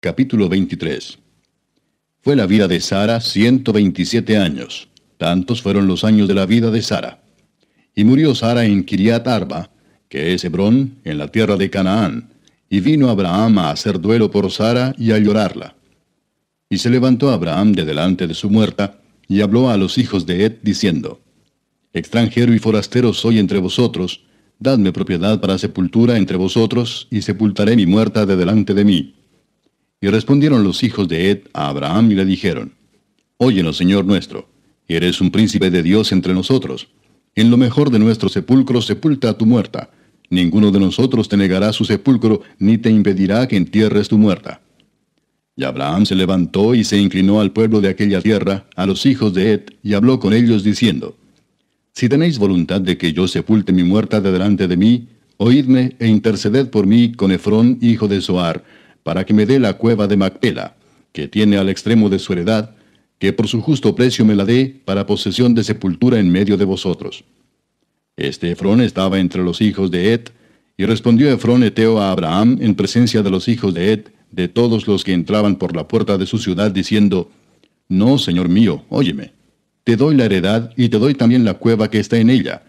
Capítulo 23 Fue la vida de Sara 127 años. Tantos fueron los años de la vida de Sara. Y murió Sara en Kiriat Arba, que es Hebrón, en la tierra de Canaán. Y vino Abraham a hacer duelo por Sara y a llorarla. Y se levantó Abraham de delante de su muerta, y habló a los hijos de Ed, diciendo, Extranjero y forastero soy entre vosotros, dadme propiedad para sepultura entre vosotros, y sepultaré mi muerta de delante de mí y respondieron los hijos de Ed a Abraham y le dijeron, Óyenos, Señor nuestro, eres un príncipe de Dios entre nosotros. En lo mejor de nuestro sepulcro sepulta a tu muerta. Ninguno de nosotros te negará su sepulcro, ni te impedirá que entierres tu muerta. Y Abraham se levantó y se inclinó al pueblo de aquella tierra, a los hijos de Ed, y habló con ellos diciendo, Si tenéis voluntad de que yo sepulte mi muerta de delante de mí, oídme e interceded por mí con Efrón, hijo de Zoar, para que me dé la cueva de Macpela, que tiene al extremo de su heredad, que por su justo precio me la dé para posesión de sepultura en medio de vosotros. Este Efrón estaba entre los hijos de Ed, y respondió Efrón Eteo a Abraham en presencia de los hijos de Ed, de todos los que entraban por la puerta de su ciudad, diciendo, No, señor mío, óyeme, te doy la heredad y te doy también la cueva que está en ella.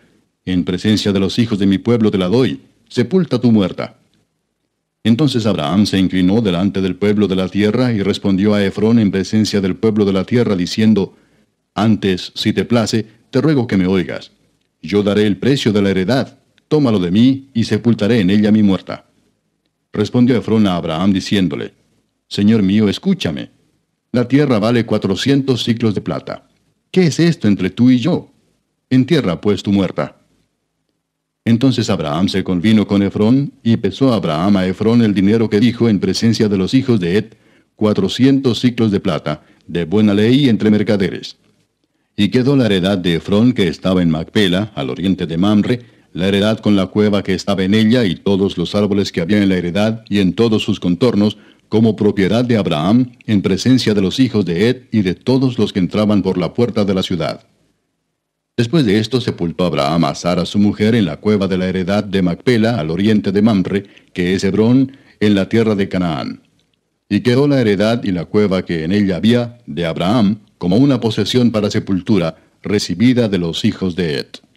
En presencia de los hijos de mi pueblo te la doy, sepulta tu muerta. Entonces Abraham se inclinó delante del pueblo de la tierra y respondió a Efrón en presencia del pueblo de la tierra diciendo, Antes, si te place, te ruego que me oigas. Yo daré el precio de la heredad, tómalo de mí y sepultaré en ella mi muerta. Respondió Efrón a Abraham diciéndole, Señor mío, escúchame. La tierra vale cuatrocientos ciclos de plata. ¿Qué es esto entre tú y yo? Entierra pues tu muerta. Entonces Abraham se convino con Efrón, y pesó Abraham a Efrón el dinero que dijo en presencia de los hijos de Ed, cuatrocientos ciclos de plata, de buena ley entre mercaderes. Y quedó la heredad de Efrón que estaba en Macpela, al oriente de Mamre, la heredad con la cueva que estaba en ella y todos los árboles que había en la heredad y en todos sus contornos, como propiedad de Abraham, en presencia de los hijos de Ed y de todos los que entraban por la puerta de la ciudad. Después de esto sepultó Abraham a Sara su mujer en la cueva de la heredad de Macpela al oriente de Mamre, que es Hebrón, en la tierra de Canaán. Y quedó la heredad y la cueva que en ella había de Abraham como una posesión para sepultura recibida de los hijos de Ed.